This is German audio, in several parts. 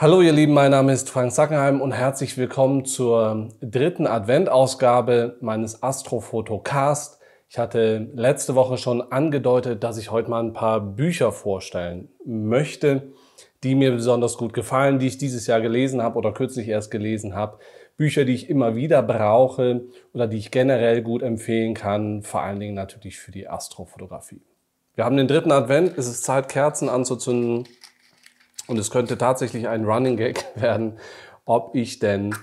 Hallo ihr Lieben, mein Name ist Frank Sackenheim und herzlich willkommen zur dritten Advent-Ausgabe meines Astrofotocast. Ich hatte letzte Woche schon angedeutet, dass ich heute mal ein paar Bücher vorstellen möchte, die mir besonders gut gefallen, die ich dieses Jahr gelesen habe oder kürzlich erst gelesen habe. Bücher, die ich immer wieder brauche oder die ich generell gut empfehlen kann, vor allen Dingen natürlich für die Astrofotografie. Wir haben den dritten Advent, es ist Zeit, Kerzen anzuzünden und es könnte tatsächlich ein Running Gag werden, ob ich denn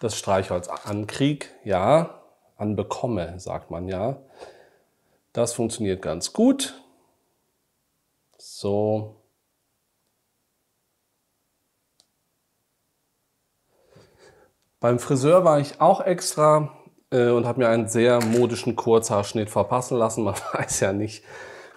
das Streichholz ankrieg, ja, anbekomme, sagt man ja. Das funktioniert ganz gut. So. Beim Friseur war ich auch extra äh, und habe mir einen sehr modischen Kurzhaarschnitt verpassen lassen. Man weiß ja nicht,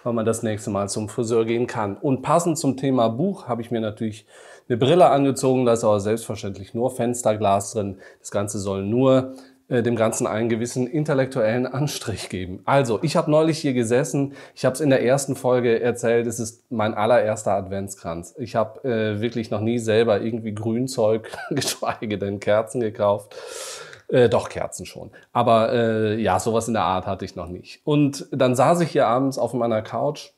wann man das nächste Mal zum Friseur gehen kann. Und passend zum Thema Buch habe ich mir natürlich eine Brille angezogen. Da ist aber selbstverständlich nur Fensterglas drin. Das Ganze soll nur äh, dem Ganzen einen gewissen intellektuellen Anstrich geben. Also, ich habe neulich hier gesessen, ich habe es in der ersten Folge erzählt, es ist mein allererster Adventskranz. Ich habe äh, wirklich noch nie selber irgendwie Grünzeug, geschweige denn Kerzen gekauft. Äh, doch, Kerzen schon. Aber äh, ja, sowas in der Art hatte ich noch nicht. Und dann saß ich hier abends auf meiner Couch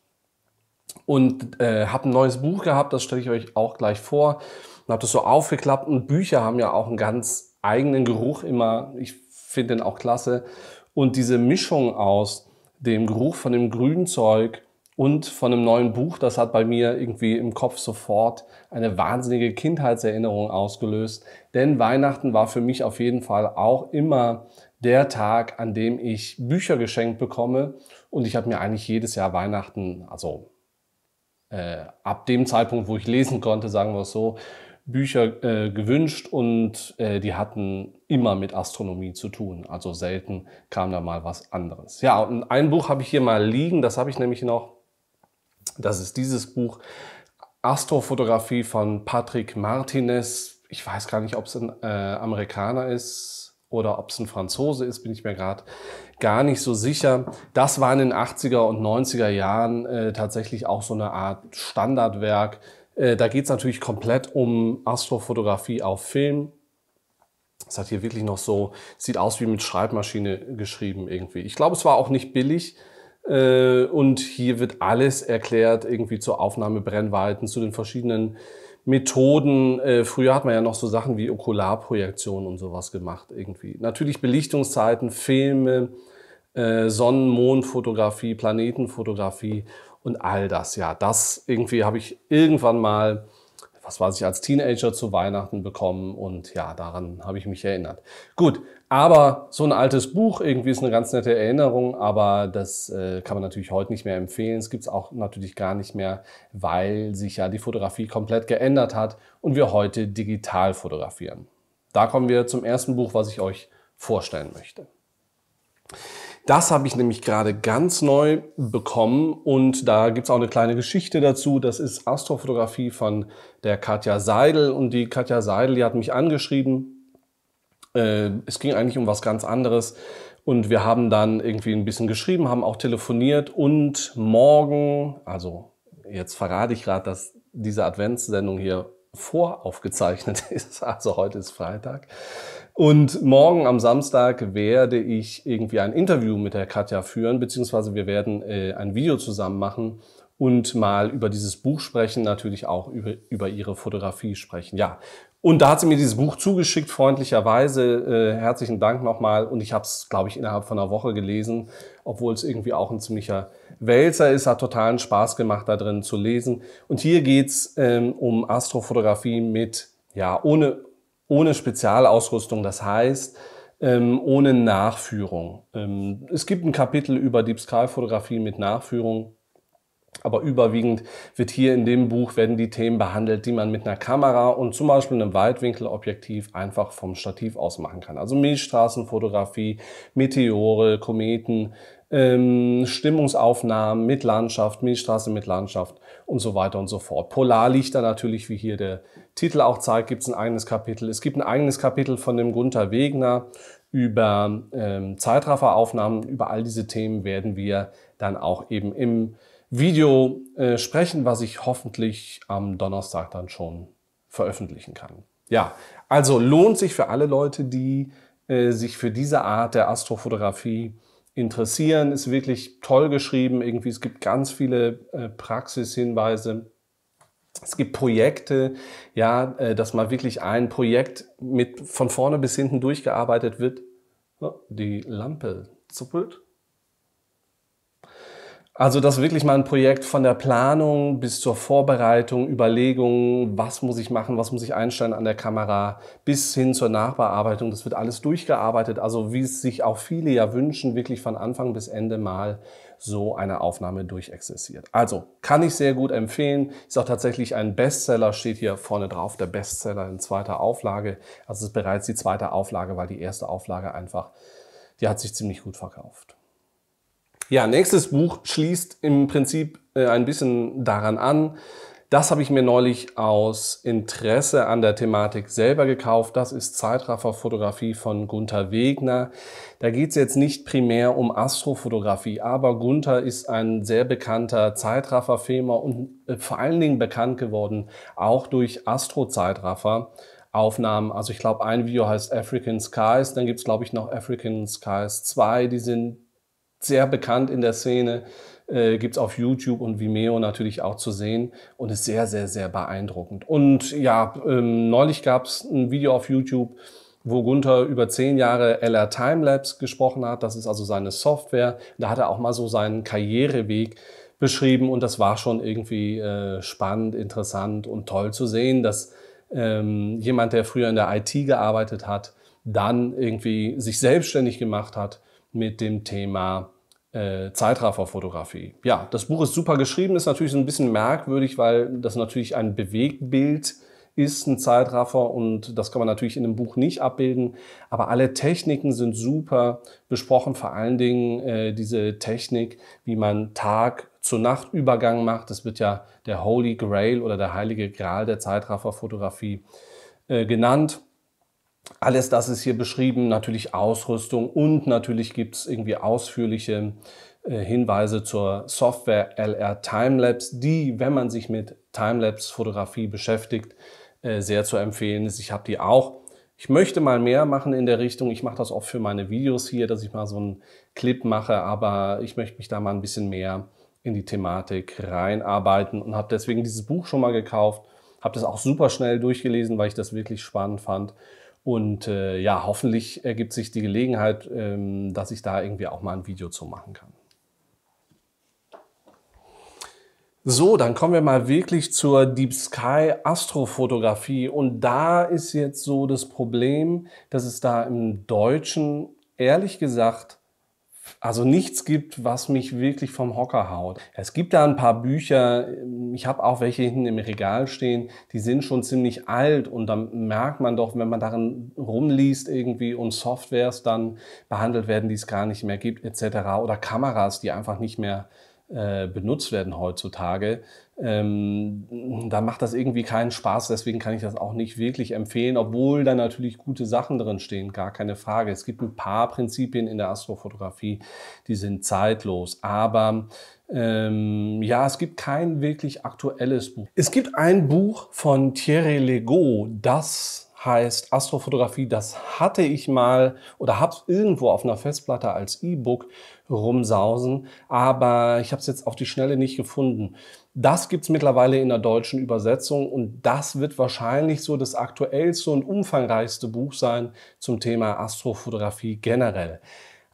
und äh, habe ein neues Buch gehabt, das stelle ich euch auch gleich vor. Und habe das so aufgeklappt und Bücher haben ja auch einen ganz eigenen Geruch immer. Ich finde den auch klasse. Und diese Mischung aus dem Geruch von dem grünen Zeug und von einem neuen Buch. Das hat bei mir irgendwie im Kopf sofort eine wahnsinnige Kindheitserinnerung ausgelöst. Denn Weihnachten war für mich auf jeden Fall auch immer der Tag, an dem ich Bücher geschenkt bekomme. Und ich habe mir eigentlich jedes Jahr Weihnachten, also äh, ab dem Zeitpunkt, wo ich lesen konnte, sagen wir es so, Bücher äh, gewünscht und äh, die hatten immer mit Astronomie zu tun. Also selten kam da mal was anderes. Ja, und ein Buch habe ich hier mal liegen, das habe ich nämlich noch das ist dieses Buch Astrofotografie von Patrick Martinez. Ich weiß gar nicht, ob es ein äh, Amerikaner ist oder ob es ein Franzose ist, bin ich mir gerade gar nicht so sicher. Das war in den 80er und 90er Jahren äh, tatsächlich auch so eine Art Standardwerk. Äh, da geht es natürlich komplett um Astrofotografie auf Film. Es hat hier wirklich noch so, sieht aus wie mit Schreibmaschine geschrieben irgendwie. Ich glaube, es war auch nicht billig. Äh, und hier wird alles erklärt, irgendwie zur Aufnahmebrennweiten, zu den verschiedenen Methoden. Äh, früher hat man ja noch so Sachen wie Okularprojektion und sowas gemacht irgendwie. Natürlich Belichtungszeiten, Filme, äh, Sonnen-Mond-Fotografie, Planetenfotografie und all das. Ja, das irgendwie habe ich irgendwann mal was weiß ich, als Teenager zu Weihnachten bekommen und ja, daran habe ich mich erinnert. Gut, aber so ein altes Buch irgendwie ist eine ganz nette Erinnerung, aber das äh, kann man natürlich heute nicht mehr empfehlen. Es gibt es auch natürlich gar nicht mehr, weil sich ja die Fotografie komplett geändert hat und wir heute digital fotografieren. Da kommen wir zum ersten Buch, was ich euch vorstellen möchte. Das habe ich nämlich gerade ganz neu bekommen und da gibt es auch eine kleine Geschichte dazu. Das ist Astrofotografie von der Katja Seidel und die Katja Seidel, die hat mich angeschrieben äh, es ging eigentlich um was ganz anderes. Und wir haben dann irgendwie ein bisschen geschrieben, haben auch telefoniert und morgen, also jetzt verrate ich gerade, dass diese Adventssendung hier voraufgezeichnet ist. Also heute ist Freitag. Und morgen am Samstag werde ich irgendwie ein Interview mit der Katja führen, beziehungsweise wir werden äh, ein Video zusammen machen und mal über dieses Buch sprechen, natürlich auch über, über ihre Fotografie sprechen. Ja, und da hat sie mir dieses Buch zugeschickt, freundlicherweise. Äh, herzlichen Dank nochmal. Und ich habe es, glaube ich, innerhalb von einer Woche gelesen, obwohl es irgendwie auch ein ziemlicher Wälzer ist. Hat totalen Spaß gemacht, da drin zu lesen. Und hier geht's ähm, um Astrofotografie mit, ja, ohne, ohne Spezialausrüstung. Das heißt, ähm, ohne Nachführung. Ähm, es gibt ein Kapitel über Deep Sky Fotografie mit Nachführung. Aber überwiegend wird hier in dem Buch werden die Themen behandelt, die man mit einer Kamera und zum Beispiel einem Weitwinkelobjektiv einfach vom Stativ aus machen kann. Also Milchstraßenfotografie, Meteore, Kometen, ähm, Stimmungsaufnahmen mit Landschaft, Milchstraße mit Landschaft und so weiter und so fort. Polarlichter natürlich, wie hier der Titel auch zeigt, gibt es ein eigenes Kapitel. Es gibt ein eigenes Kapitel von dem Gunther Wegner über ähm, Zeitrafferaufnahmen. Über all diese Themen werden wir dann auch eben im Video äh, sprechen, was ich hoffentlich am Donnerstag dann schon veröffentlichen kann. Ja, also lohnt sich für alle Leute, die äh, sich für diese Art der Astrofotografie interessieren. Ist wirklich toll geschrieben. Irgendwie es gibt ganz viele äh, Praxishinweise. Es gibt Projekte, ja, äh, dass mal wirklich ein Projekt mit von vorne bis hinten durchgearbeitet wird. Oh, die Lampe zuppelt. Also, dass wirklich mal ein Projekt von der Planung bis zur Vorbereitung, Überlegungen, was muss ich machen, was muss ich einstellen an der Kamera, bis hin zur Nachbearbeitung, das wird alles durchgearbeitet. Also, wie es sich auch viele ja wünschen, wirklich von Anfang bis Ende mal so eine Aufnahme durchexerziert. Also, kann ich sehr gut empfehlen. Ist auch tatsächlich ein Bestseller, steht hier vorne drauf, der Bestseller in zweiter Auflage. Also, es ist bereits die zweite Auflage, weil die erste Auflage einfach, die hat sich ziemlich gut verkauft. Ja, nächstes Buch schließt im Prinzip äh, ein bisschen daran an. Das habe ich mir neulich aus Interesse an der Thematik selber gekauft. Das ist Zeitrafferfotografie von Gunther Wegner. Da geht es jetzt nicht primär um Astrofotografie, aber Gunther ist ein sehr bekannter Zeitrafferfilmer und äh, vor allen Dingen bekannt geworden, auch durch Astro-Zeitraffer. Aufnahmen. Also ich glaube, ein Video heißt African Skies, dann gibt es, glaube ich, noch African Skies 2, die sind sehr bekannt in der Szene, äh, gibt es auf YouTube und Vimeo natürlich auch zu sehen und ist sehr, sehr, sehr beeindruckend. Und ja, ähm, neulich gab es ein Video auf YouTube, wo Gunther über zehn Jahre LR Timelapse gesprochen hat. Das ist also seine Software. Da hat er auch mal so seinen Karriereweg beschrieben und das war schon irgendwie äh, spannend, interessant und toll zu sehen, dass ähm, jemand, der früher in der IT gearbeitet hat, dann irgendwie sich selbstständig gemacht hat mit dem Thema äh, Zeitrafferfotografie. Ja, das Buch ist super geschrieben, ist natürlich ein bisschen merkwürdig, weil das natürlich ein Bewegtbild ist, ein Zeitraffer und das kann man natürlich in dem Buch nicht abbilden. Aber alle Techniken sind super besprochen, vor allen Dingen äh, diese Technik, wie man Tag zu Nacht Übergang macht. Das wird ja der Holy Grail oder der heilige Gral der Zeitrafferfotografie äh, genannt. Alles das ist hier beschrieben, natürlich Ausrüstung und natürlich gibt es irgendwie ausführliche äh, Hinweise zur Software LR Timelapse, die, wenn man sich mit Timelapse-Fotografie beschäftigt, äh, sehr zu empfehlen ist. Ich habe die auch. Ich möchte mal mehr machen in der Richtung. Ich mache das oft für meine Videos hier, dass ich mal so einen Clip mache, aber ich möchte mich da mal ein bisschen mehr in die Thematik reinarbeiten und habe deswegen dieses Buch schon mal gekauft, habe das auch super schnell durchgelesen, weil ich das wirklich spannend fand und äh, ja, hoffentlich ergibt sich die Gelegenheit, ähm, dass ich da irgendwie auch mal ein Video zu machen kann. So, dann kommen wir mal wirklich zur Deep Sky Astrofotografie. Und da ist jetzt so das Problem, dass es da im Deutschen ehrlich gesagt also nichts gibt, was mich wirklich vom Hocker haut. Es gibt da ein paar Bücher, ähm, ich habe auch welche hinten im Regal stehen, die sind schon ziemlich alt und dann merkt man doch, wenn man darin rumliest irgendwie und Softwares dann behandelt werden, die es gar nicht mehr gibt etc. oder Kameras, die einfach nicht mehr äh, benutzt werden heutzutage. Ähm, da macht das irgendwie keinen Spaß, deswegen kann ich das auch nicht wirklich empfehlen, obwohl da natürlich gute Sachen drin stehen, gar keine Frage. Es gibt ein paar Prinzipien in der Astrofotografie, die sind zeitlos, aber ähm, ja, es gibt kein wirklich aktuelles Buch. Es gibt ein Buch von Thierry Legault, das heißt Astrofotografie. Das hatte ich mal oder habe es irgendwo auf einer Festplatte als E-Book rumsausen, aber ich habe es jetzt auf die Schnelle nicht gefunden. Das gibt es mittlerweile in der deutschen Übersetzung und das wird wahrscheinlich so das aktuellste und umfangreichste Buch sein zum Thema Astrofotografie generell.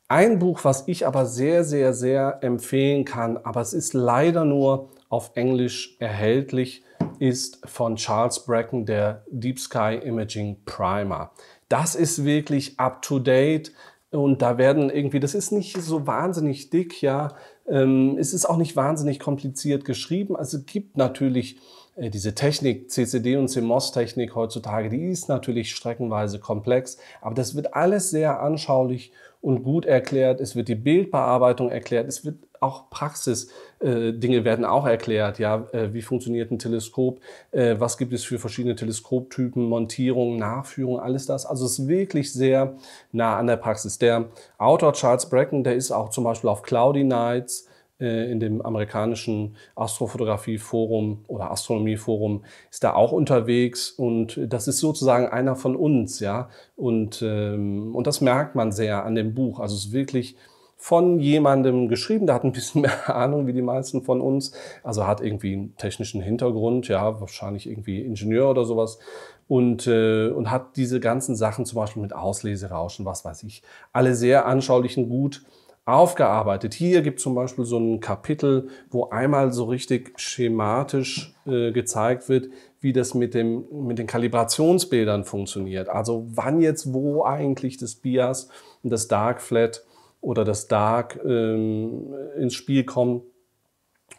Ein Buch, was ich aber sehr, sehr, sehr empfehlen kann, aber es ist leider nur auf Englisch erhältlich, ist von Charles Bracken der Deep Sky Imaging Primer. Das ist wirklich up-to-date und da werden irgendwie, das ist nicht so wahnsinnig dick, ja, ähm, es ist auch nicht wahnsinnig kompliziert geschrieben. Also gibt natürlich äh, diese Technik, CCD und CMOS-Technik heutzutage, die ist natürlich streckenweise komplex, aber das wird alles sehr anschaulich und gut erklärt, es wird die Bildbearbeitung erklärt, es wird auch Praxis, äh, werden auch erklärt. Ja, äh, wie funktioniert ein Teleskop? Äh, was gibt es für verschiedene Teleskoptypen? Montierung, Nachführung, alles das. Also es ist wirklich sehr nah an der Praxis. Der Autor Charles Bracken, der ist auch zum Beispiel auf Cloudy Nights äh, in dem amerikanischen Astrophotografie-Forum oder Astronomie-Forum ist da auch unterwegs und das ist sozusagen einer von uns, ja. Und, ähm, und das merkt man sehr an dem Buch. Also es ist wirklich von jemandem geschrieben, der hat ein bisschen mehr Ahnung wie die meisten von uns, also hat irgendwie einen technischen Hintergrund, ja, wahrscheinlich irgendwie Ingenieur oder sowas und, äh, und hat diese ganzen Sachen zum Beispiel mit Ausleserauschen, was weiß ich, alle sehr anschaulichen und gut aufgearbeitet. Hier gibt es zum Beispiel so ein Kapitel, wo einmal so richtig schematisch äh, gezeigt wird, wie das mit, dem, mit den Kalibrationsbildern funktioniert. Also wann jetzt wo eigentlich das Bias und das Dark Flat oder das Dark ähm, ins Spiel kommen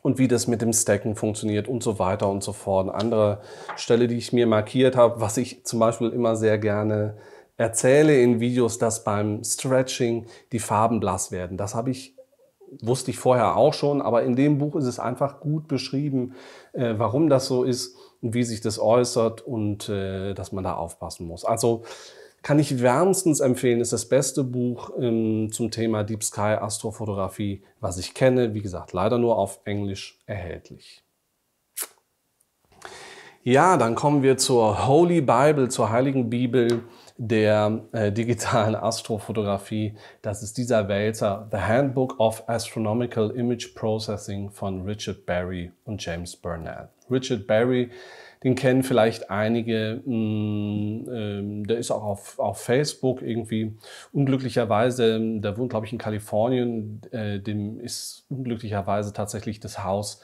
und wie das mit dem Stacken funktioniert und so weiter und so fort. Eine andere Stelle, die ich mir markiert habe, was ich zum Beispiel immer sehr gerne erzähle in Videos, dass beim Stretching die Farben blass werden. Das habe ich wusste ich vorher auch schon, aber in dem Buch ist es einfach gut beschrieben, äh, warum das so ist und wie sich das äußert und äh, dass man da aufpassen muss. Also kann ich wärmstens empfehlen, ist das beste Buch ähm, zum Thema Deep Sky Astrofotografie, was ich kenne. Wie gesagt, leider nur auf Englisch erhältlich. Ja, dann kommen wir zur Holy Bible, zur Heiligen Bibel der äh, digitalen Astrofotografie. Das ist dieser Wälzer, The Handbook of Astronomical Image Processing von Richard Barry und James Burnett. Richard Barry, den kennen vielleicht einige, mh, mm, äh, der ist auch auf, auf Facebook irgendwie. Unglücklicherweise, der wohnt, glaube ich, in Kalifornien, äh, dem ist unglücklicherweise tatsächlich das Haus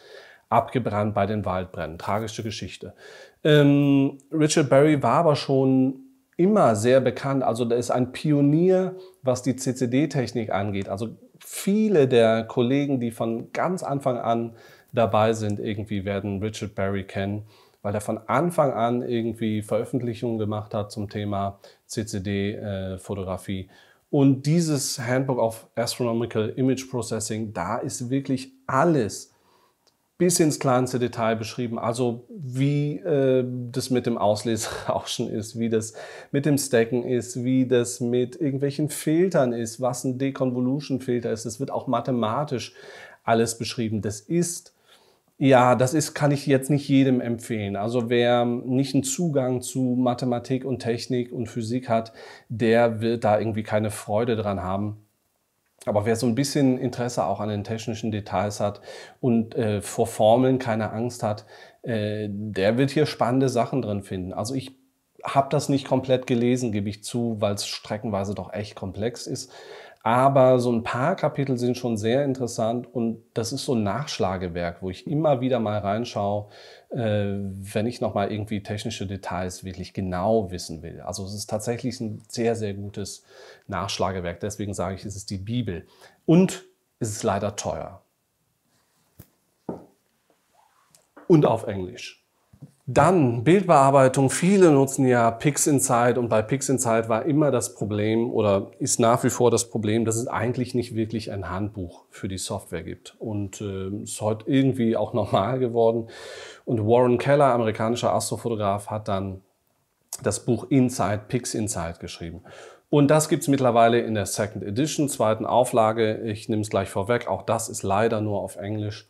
abgebrannt bei den Waldbränden. Tragische Geschichte. Ähm, Richard Berry war aber schon immer sehr bekannt. Also da ist ein Pionier, was die CCD-Technik angeht. Also viele der Kollegen, die von ganz Anfang an dabei sind, irgendwie werden Richard Berry kennen, weil er von Anfang an irgendwie Veröffentlichungen gemacht hat zum Thema CCD-Fotografie. Äh, Und dieses Handbook of Astronomical Image Processing, da ist wirklich alles bis ins kleinste Detail beschrieben. Also wie äh, das mit dem Auslesrauschen ist, wie das mit dem Stacken ist, wie das mit irgendwelchen Filtern ist, was ein Deconvolution-Filter ist. Das wird auch mathematisch alles beschrieben. Das ist ja, das ist, kann ich jetzt nicht jedem empfehlen. Also wer nicht einen Zugang zu Mathematik und Technik und Physik hat, der wird da irgendwie keine Freude dran haben. Aber wer so ein bisschen Interesse auch an den technischen Details hat und äh, vor Formeln keine Angst hat, äh, der wird hier spannende Sachen drin finden. Also ich habe das nicht komplett gelesen, gebe ich zu, weil es streckenweise doch echt komplex ist. Aber so ein paar Kapitel sind schon sehr interessant und das ist so ein Nachschlagewerk, wo ich immer wieder mal reinschaue, äh, wenn ich nochmal irgendwie technische Details wirklich genau wissen will. Also es ist tatsächlich ein sehr, sehr gutes Nachschlagewerk. Deswegen sage ich, es ist die Bibel. Und es ist leider teuer. Und auf Englisch. Dann Bildbearbeitung. Viele nutzen ja PixInsight und bei PixInsight war immer das Problem oder ist nach wie vor das Problem, dass es eigentlich nicht wirklich ein Handbuch für die Software gibt. Und äh, ist heute irgendwie auch normal geworden. Und Warren Keller, amerikanischer Astrofotograf, hat dann das Buch Inside PixInsight geschrieben. Und das gibt's mittlerweile in der Second Edition, zweiten Auflage. Ich nehme es gleich vorweg. Auch das ist leider nur auf Englisch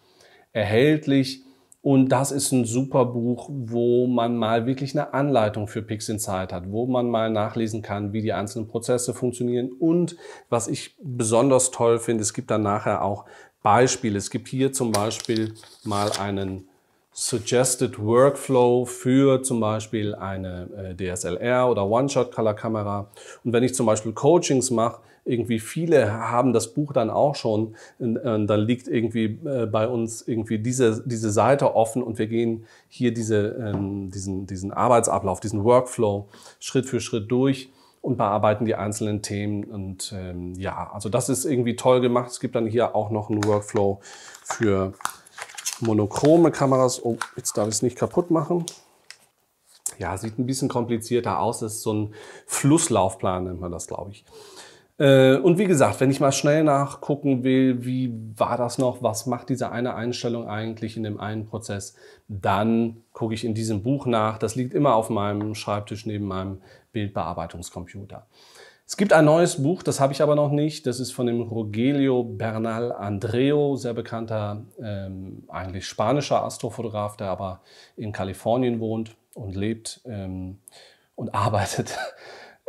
erhältlich. Und das ist ein super Buch, wo man mal wirklich eine Anleitung für Picks in Zeit hat, wo man mal nachlesen kann, wie die einzelnen Prozesse funktionieren. Und was ich besonders toll finde, es gibt dann nachher auch Beispiele. Es gibt hier zum Beispiel mal einen Suggested Workflow für zum Beispiel eine äh, DSLR oder One-Shot-Color-Kamera. Und wenn ich zum Beispiel Coachings mache, irgendwie viele haben das Buch dann auch schon. Und, dann liegt irgendwie äh, bei uns irgendwie diese, diese Seite offen und wir gehen hier diese, ähm, diesen, diesen Arbeitsablauf, diesen Workflow Schritt für Schritt durch und bearbeiten die einzelnen Themen. Und ähm, ja, also das ist irgendwie toll gemacht. Es gibt dann hier auch noch einen Workflow für monochrome Kameras. Oh, jetzt darf ich es nicht kaputt machen. Ja, sieht ein bisschen komplizierter aus. Das ist so ein Flusslaufplan, nennt man das, glaube ich. Äh, und wie gesagt, wenn ich mal schnell nachgucken will, wie war das noch, was macht diese eine Einstellung eigentlich in dem einen Prozess, dann gucke ich in diesem Buch nach. Das liegt immer auf meinem Schreibtisch neben meinem Bildbearbeitungscomputer. Es gibt ein neues Buch, das habe ich aber noch nicht. Das ist von dem Rogelio Bernal Andreo, sehr bekannter, ähm, eigentlich spanischer Astrofotograf, der aber in Kalifornien wohnt und lebt ähm, und arbeitet.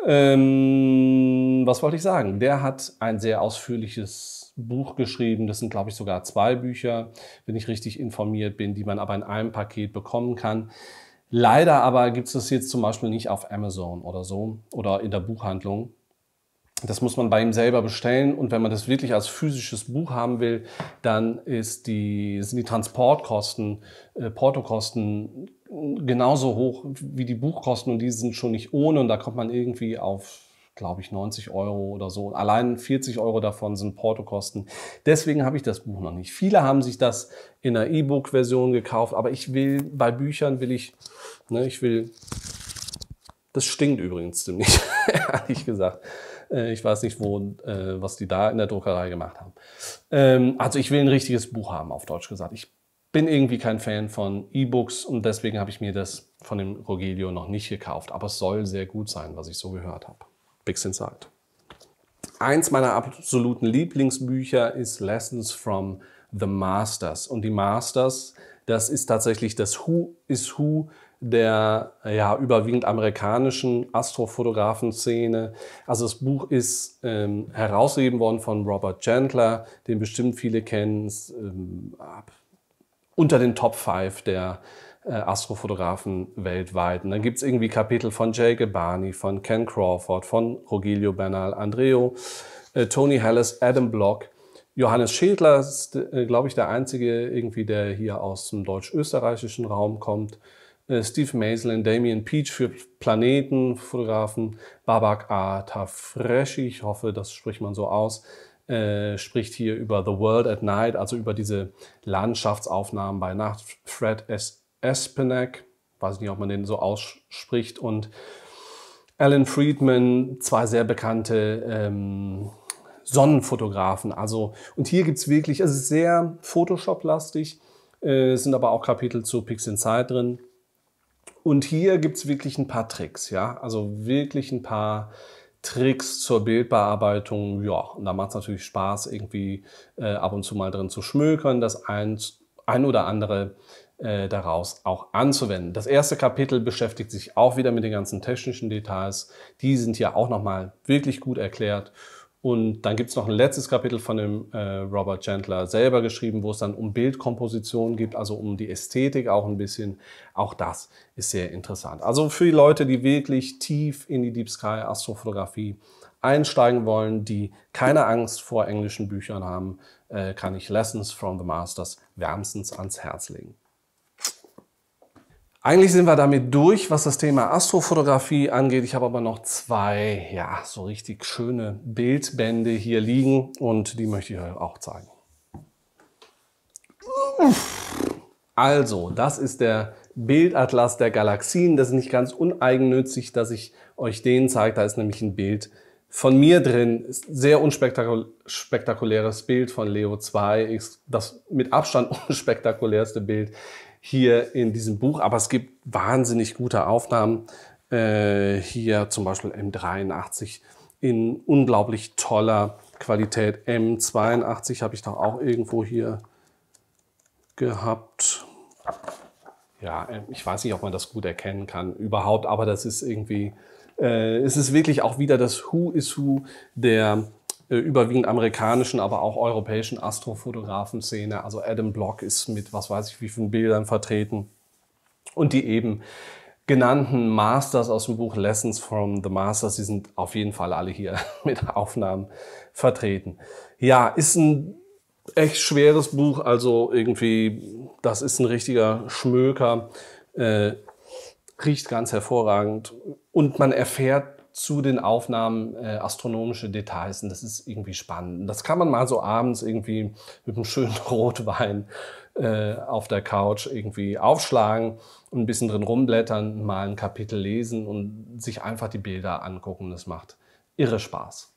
Ähm, was wollte ich sagen? Der hat ein sehr ausführliches Buch geschrieben. Das sind, glaube ich, sogar zwei Bücher, wenn ich richtig informiert bin, die man aber in einem Paket bekommen kann. Leider aber gibt es das jetzt zum Beispiel nicht auf Amazon oder so oder in der Buchhandlung. Das muss man bei ihm selber bestellen und wenn man das wirklich als physisches Buch haben will, dann die, sind die Transportkosten, äh, Portokosten genauso hoch wie die Buchkosten und die sind schon nicht ohne und da kommt man irgendwie auf glaube ich, 90 Euro oder so. Allein 40 Euro davon sind Portokosten. Deswegen habe ich das Buch noch nicht. Viele haben sich das in einer E-Book-Version gekauft, aber ich will, bei Büchern will ich, ne, ich will, das stinkt übrigens ziemlich, ehrlich gesagt. Äh, ich weiß nicht, wo, äh, was die da in der Druckerei gemacht haben. Ähm, also ich will ein richtiges Buch haben, auf Deutsch gesagt. Ich bin irgendwie kein Fan von E-Books und deswegen habe ich mir das von dem Rogelio noch nicht gekauft. Aber es soll sehr gut sein, was ich so gehört habe. Big Sin sagt. Eins meiner absoluten Lieblingsbücher ist Lessons from the Masters. Und die Masters, das ist tatsächlich das Who is Who der ja, überwiegend amerikanischen Astrofotografen-Szene. Also das Buch ist ähm, herausgegeben worden von Robert Chandler, den bestimmt viele kennen. Ähm, unter den Top 5 der äh, Astrofotografen weltweit. Und dann gibt's irgendwie Kapitel von Jay Gebani, von Ken Crawford, von Rogelio Bernal Andreo, äh, Tony Hallis, Adam Block, Johannes Schädler ist, äh, glaube ich, der einzige irgendwie, der hier aus dem deutsch-österreichischen Raum kommt. Äh, Steve Maislin, Damien Peach für Planetenfotografen, Babak A. Tafreshi, ich hoffe, das spricht man so aus, äh, spricht hier über The World at Night, also über diese Landschaftsaufnahmen bei Nacht. Fred S. Espenak, weiß nicht, ob man den so ausspricht, und Alan Friedman, zwei sehr bekannte ähm, Sonnenfotografen. Also, und hier gibt es wirklich, es ist sehr Photoshop-lastig, äh, sind aber auch Kapitel zu Pix Inside drin. Und hier gibt es wirklich ein paar Tricks, ja, also wirklich ein paar Tricks zur Bildbearbeitung, ja, und da macht es natürlich Spaß, irgendwie äh, ab und zu mal drin zu schmökern, das ein, ein oder andere äh, daraus auch anzuwenden. Das erste Kapitel beschäftigt sich auch wieder mit den ganzen technischen Details. Die sind ja auch nochmal wirklich gut erklärt. Und dann gibt es noch ein letztes Kapitel von dem äh, Robert Chandler selber geschrieben, wo es dann um Bildkomposition geht, also um die Ästhetik auch ein bisschen. Auch das ist sehr interessant. Also für die Leute, die wirklich tief in die Deep Sky Astrofotografie einsteigen wollen, die keine Angst vor englischen Büchern haben, äh, kann ich Lessons from the Masters wärmstens ans Herz legen. Eigentlich sind wir damit durch, was das Thema Astrofotografie angeht. Ich habe aber noch zwei, ja, so richtig schöne Bildbände hier liegen und die möchte ich euch auch zeigen. Also, das ist der Bildatlas der Galaxien. Das ist nicht ganz uneigennützig, dass ich euch den zeige. Da ist nämlich ein Bild von mir drin. sehr unspektakuläres Bild von Leo 2. das mit Abstand unspektakulärste Bild hier in diesem Buch. Aber es gibt wahnsinnig gute Aufnahmen. Äh, hier zum Beispiel M83 in unglaublich toller Qualität. M82 habe ich doch auch irgendwo hier gehabt. Ja, ähm, ich weiß nicht, ob man das gut erkennen kann überhaupt, aber das ist irgendwie, äh, es ist wirklich auch wieder das Who is Who der äh, überwiegend amerikanischen, aber auch europäischen Astrofotografen-Szene. Also Adam Block ist mit, was weiß ich, wie vielen Bildern vertreten. Und die eben genannten Masters aus dem Buch Lessons from the Masters, die sind auf jeden Fall alle hier mit Aufnahmen vertreten. Ja, ist ein echt schweres Buch, also irgendwie, das ist ein richtiger Schmöker, äh, riecht ganz hervorragend und man erfährt zu den Aufnahmen äh, astronomische Details und das ist irgendwie spannend. Das kann man mal so abends irgendwie mit einem schönen Rotwein äh, auf der Couch irgendwie aufschlagen und ein bisschen drin rumblättern, mal ein Kapitel lesen und sich einfach die Bilder angucken. Das macht irre Spaß.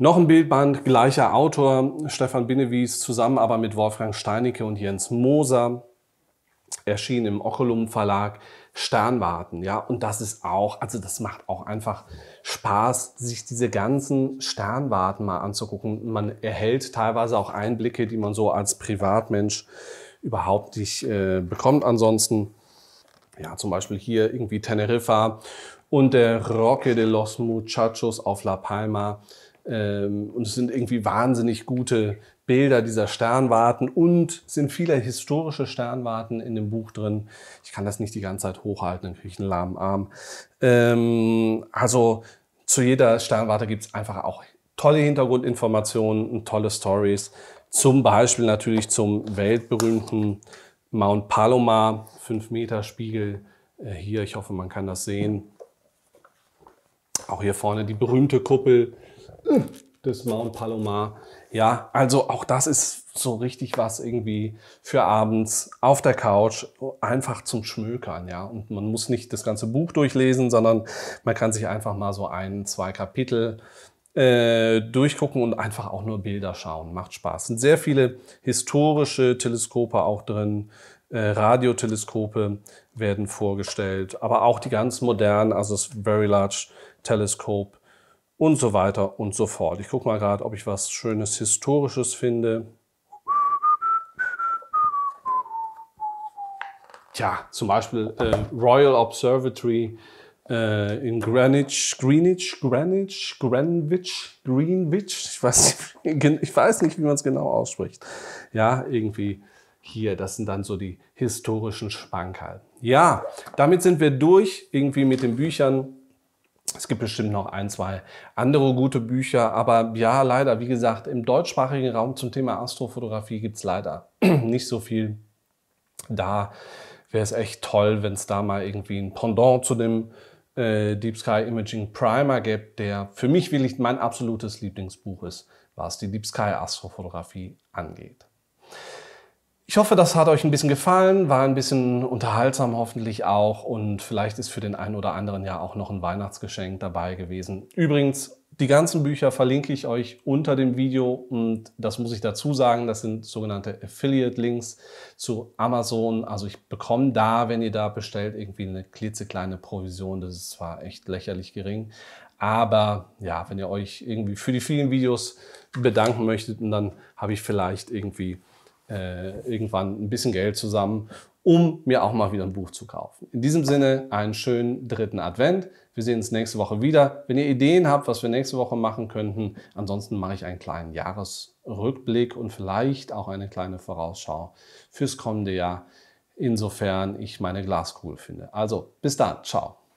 Noch ein Bildband, gleicher Autor, Stefan Binnewies, zusammen aber mit Wolfgang Steinecke und Jens Moser, erschien im Ockelum Verlag. Sternwarten, ja. Und das ist auch, also das macht auch einfach Spaß, sich diese ganzen Sternwarten mal anzugucken. Man erhält teilweise auch Einblicke, die man so als Privatmensch überhaupt nicht äh, bekommt. Ansonsten, ja, zum Beispiel hier irgendwie Teneriffa und der Roque de los Muchachos auf La Palma. Ähm, und es sind irgendwie wahnsinnig gute Bilder dieser Sternwarten und sind viele historische Sternwarten in dem Buch drin. Ich kann das nicht die ganze Zeit hochhalten, dann kriege ich einen lahmen Arm. Ähm, also zu jeder Sternwarte gibt es einfach auch tolle Hintergrundinformationen und tolle Stories. Zum Beispiel natürlich zum weltberühmten Mount Palomar, 5 Meter Spiegel. Äh, hier, ich hoffe, man kann das sehen. Auch hier vorne die berühmte Kuppel des Mount Palomar. Ja, also auch das ist so richtig was irgendwie für abends auf der Couch, einfach zum Schmökern, ja. Und man muss nicht das ganze Buch durchlesen, sondern man kann sich einfach mal so ein, zwei Kapitel äh, durchgucken und einfach auch nur Bilder schauen. Macht Spaß. Sind sehr viele historische Teleskope auch drin. Äh, Radioteleskope werden vorgestellt, aber auch die ganz modernen, also das Very Large Telescope und so weiter und so fort. Ich gucke mal gerade, ob ich was Schönes Historisches finde. Tja, zum Beispiel äh, Royal Observatory äh, in Greenwich, Greenwich, Greenwich, Greenwich, Greenwich. Ich weiß, ich weiß nicht, wie man es genau ausspricht. Ja, irgendwie hier, das sind dann so die historischen Spankerl. Ja, damit sind wir durch irgendwie mit den Büchern es gibt bestimmt noch ein, zwei andere gute Bücher, aber ja, leider, wie gesagt, im deutschsprachigen Raum zum Thema Astrofotografie gibt es leider nicht so viel. Da wäre es echt toll, wenn es da mal irgendwie ein Pendant zu dem äh, Deep Sky Imaging Primer gibt, der für mich wirklich mein absolutes Lieblingsbuch ist, was die Deep Sky Astrofotografie angeht. Ich hoffe, das hat euch ein bisschen gefallen, war ein bisschen unterhaltsam hoffentlich auch und vielleicht ist für den einen oder anderen ja auch noch ein Weihnachtsgeschenk dabei gewesen. Übrigens, die ganzen Bücher verlinke ich euch unter dem Video und das muss ich dazu sagen, das sind sogenannte Affiliate-Links zu Amazon. Also ich bekomme da, wenn ihr da bestellt, irgendwie eine klitzekleine Provision. Das ist zwar echt lächerlich gering, aber ja, wenn ihr euch irgendwie für die vielen Videos bedanken möchtet, dann habe ich vielleicht irgendwie äh, irgendwann ein bisschen Geld zusammen, um mir auch mal wieder ein Buch zu kaufen. In diesem Sinne, einen schönen dritten Advent. Wir sehen uns nächste Woche wieder. Wenn ihr Ideen habt, was wir nächste Woche machen könnten, ansonsten mache ich einen kleinen Jahresrückblick und vielleicht auch eine kleine Vorausschau fürs kommende Jahr, insofern ich meine Glaskugel finde. Also, bis dann. Ciao.